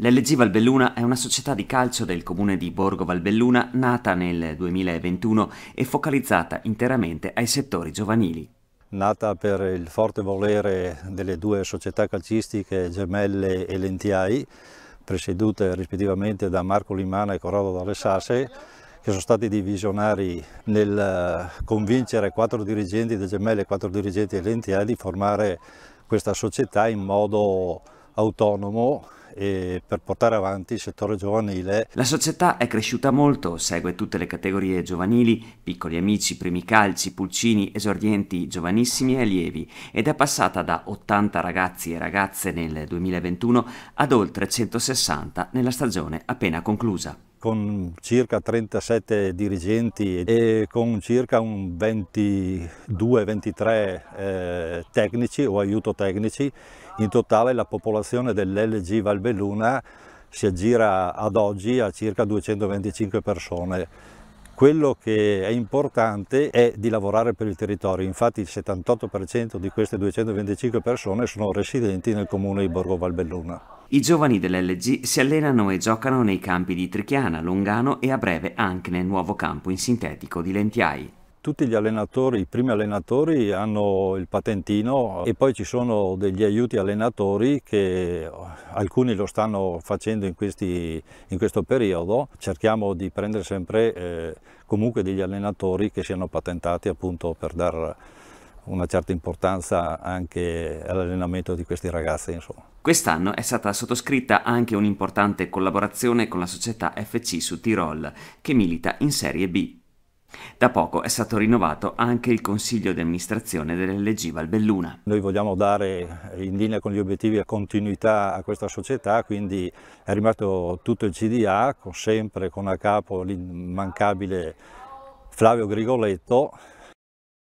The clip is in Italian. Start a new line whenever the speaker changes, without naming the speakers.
L'LG Valbelluna è una società di calcio del comune di Borgo Valbelluna nata nel
2021 e focalizzata interamente ai settori giovanili. Nata per il forte volere delle due società calcistiche Gemelle e Lentiai, presiedute rispettivamente da Marco Limana e Corrado Dalle Sasse, che sono stati divisionari nel eh, convincere quattro dirigenti di Gemelle e quattro dirigenti di Lentiai di formare questa società in modo autonomo per portare avanti il settore giovanile.
La società è cresciuta molto, segue tutte le categorie giovanili, piccoli amici, primi calci, pulcini, esordienti, giovanissimi e allievi ed è passata da 80 ragazzi e ragazze nel 2021 ad oltre 160 nella stagione appena conclusa
con circa 37 dirigenti e con circa 22-23 eh, tecnici o aiuto tecnici. In totale la popolazione dell'LG Valbelluna si aggira ad oggi a circa 225 persone. Quello che è importante è di lavorare per il territorio, infatti il 78% di queste 225 persone sono residenti nel comune di Borgo Valbelluna. I giovani dell'LG
si allenano e giocano nei campi di Trichiana, Longano e a breve anche nel nuovo campo in sintetico di Lentiai.
Tutti gli allenatori, i primi allenatori hanno il patentino e poi ci sono degli aiuti allenatori che alcuni lo stanno facendo in, questi, in questo periodo. Cerchiamo di prendere sempre eh, comunque degli allenatori che siano patentati appunto per dare una certa importanza anche all'allenamento di questi ragazzi. Quest'anno è stata sottoscritta anche
un'importante collaborazione con la società FC su Tirol, che milita in Serie B.
Da poco è stato rinnovato anche il consiglio di amministrazione dell'LG Valbelluna. Noi vogliamo dare in linea con gli obiettivi e continuità a questa società, quindi è rimasto tutto il CDA, con sempre con a capo l'immancabile Flavio Grigoletto,